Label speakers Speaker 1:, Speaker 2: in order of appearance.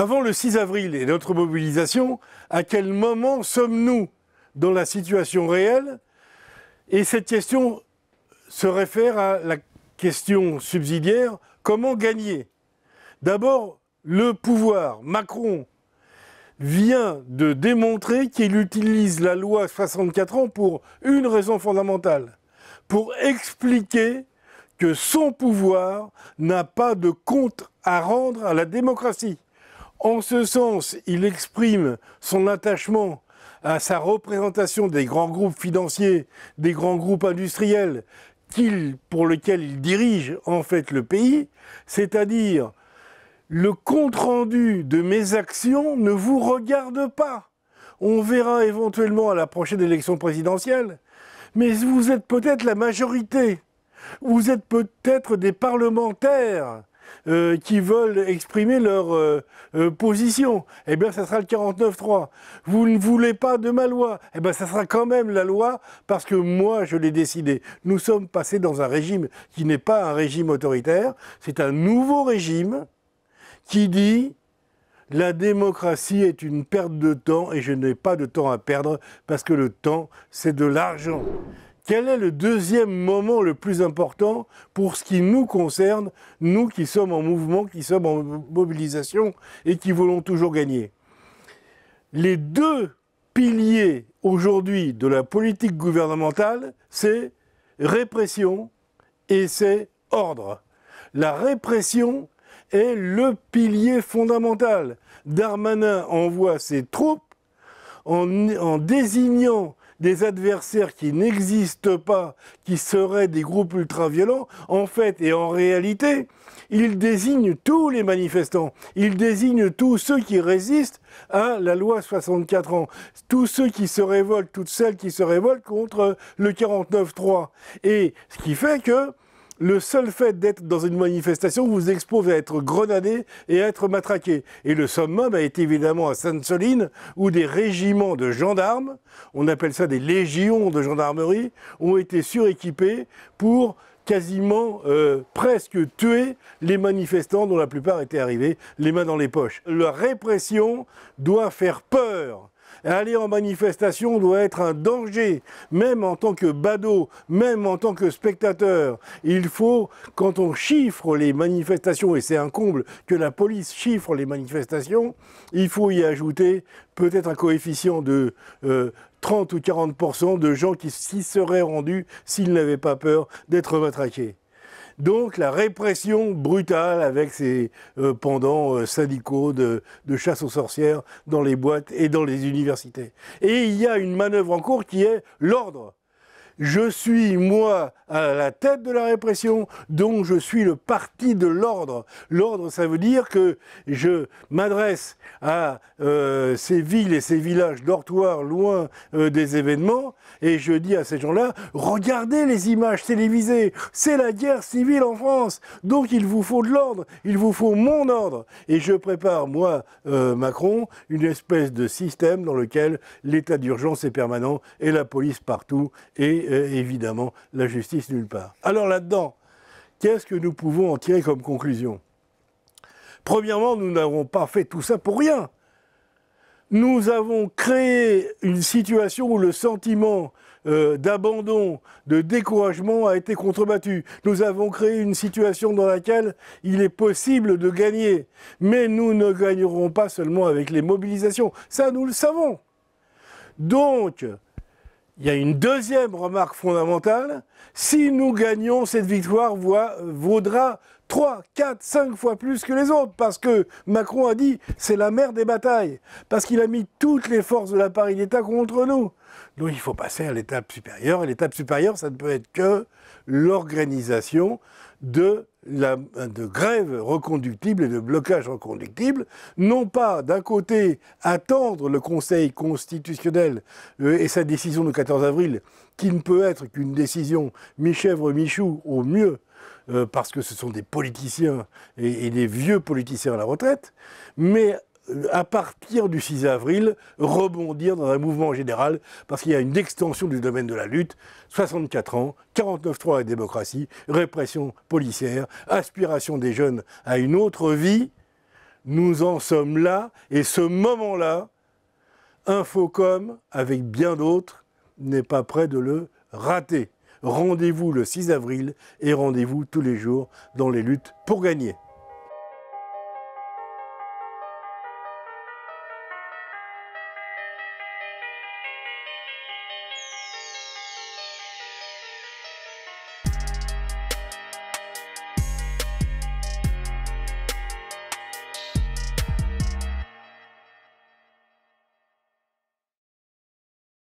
Speaker 1: Avant le 6 avril et notre mobilisation, à quel moment sommes-nous dans la situation réelle Et cette question se réfère à la question subsidiaire, comment gagner D'abord, le pouvoir, Macron, vient de démontrer qu'il utilise la loi 64 ans pour une raison fondamentale, pour expliquer que son pouvoir n'a pas de compte à rendre à la démocratie. En ce sens, il exprime son attachement à sa représentation des grands groupes financiers, des grands groupes industriels, pour lesquels il dirige en fait le pays, c'est-à-dire le compte-rendu de mes actions ne vous regarde pas. On verra éventuellement à la prochaine élection présidentielle, mais vous êtes peut-être la majorité, vous êtes peut-être des parlementaires, euh, qui veulent exprimer leur euh, euh, position, eh bien, ça sera le 49-3. Vous ne voulez pas de ma loi, eh bien, ça sera quand même la loi parce que moi, je l'ai décidé. Nous sommes passés dans un régime qui n'est pas un régime autoritaire, c'est un nouveau régime qui dit la démocratie est une perte de temps et je n'ai pas de temps à perdre parce que le temps, c'est de l'argent. Quel est le deuxième moment le plus important pour ce qui nous concerne, nous qui sommes en mouvement, qui sommes en mobilisation et qui voulons toujours gagner Les deux piliers aujourd'hui de la politique gouvernementale, c'est répression et c'est ordre. La répression est le pilier fondamental. Darmanin envoie ses troupes en, en désignant des adversaires qui n'existent pas, qui seraient des groupes ultra-violents, en fait et en réalité, ils désignent tous les manifestants, ils désignent tous ceux qui résistent à la loi 64 ans, tous ceux qui se révoltent, toutes celles qui se révoltent contre le 49-3. Et ce qui fait que le seul fait d'être dans une manifestation vous expose à être grenadé et à être matraqué. Et le summum a été évidemment à Sainte-Soline, où des régiments de gendarmes, on appelle ça des légions de gendarmerie, ont été suréquipés pour quasiment euh, presque tuer les manifestants dont la plupart étaient arrivés les mains dans les poches. La répression doit faire peur aller en manifestation doit être un danger, même en tant que badaud, même en tant que spectateur. Il faut, quand on chiffre les manifestations, et c'est un comble que la police chiffre les manifestations, il faut y ajouter peut-être un coefficient de 30 euh, ou 40% de gens qui s'y seraient rendus s'ils n'avaient pas peur d'être matraqués. Donc la répression brutale avec ces euh, pendants euh, syndicaux de, de, chasse aux sorcières dans les boîtes et dans les universités. Et il y a une manœuvre en cours qui est l'ordre. Je suis, moi, à la tête de la répression, dont je suis le parti de l'ordre. L'ordre, ça veut dire que je m'adresse à euh, ces villes et ces villages dortoirs loin euh, des événements, et je dis à ces gens-là, regardez les images télévisées, c'est la guerre civile en France, donc il vous faut de l'ordre, il vous faut mon ordre. Et je prépare, moi, euh, Macron, une espèce de système dans lequel l'état d'urgence est permanent et la police partout, et évidemment la justice nulle part. Alors là-dedans, qu'est-ce que nous pouvons en tirer comme conclusion Premièrement, nous n'avons pas fait tout ça pour rien. Nous avons créé une situation où le sentiment euh, d'abandon, de découragement a été contrebattu. Nous avons créé une situation dans laquelle il est possible de gagner. Mais nous ne gagnerons pas seulement avec les mobilisations. Ça, nous le savons. Donc, il y a une deuxième remarque fondamentale. Si nous gagnons, cette victoire vaudra 3, 4, 5 fois plus que les autres, parce que Macron a dit c'est la mère des batailles, parce qu'il a mis toutes les forces de l'appareil d'État contre nous. Donc il faut passer à l'étape supérieure. Et l'étape supérieure, ça ne peut être que l'organisation de, de grèves reconductibles et de blocages reconductibles, non pas d'un côté attendre le Conseil constitutionnel euh, et sa décision du 14 avril, qui ne peut être qu'une décision mi-chèvre, mi-chou, au mieux, euh, parce que ce sont des politiciens et, et, des vieux politiciens à la retraite, mais à partir du 6 avril, rebondir dans un mouvement général, parce qu'il y a une extension du domaine de la lutte, 64 ans, 49-3 et démocratie, répression policière, aspiration des jeunes à une autre vie, nous en sommes là, et ce moment-là, Infocom, avec bien d'autres, n'est pas prêt de le rater. Rendez-vous le 6 avril et rendez-vous tous les jours dans les luttes pour gagner.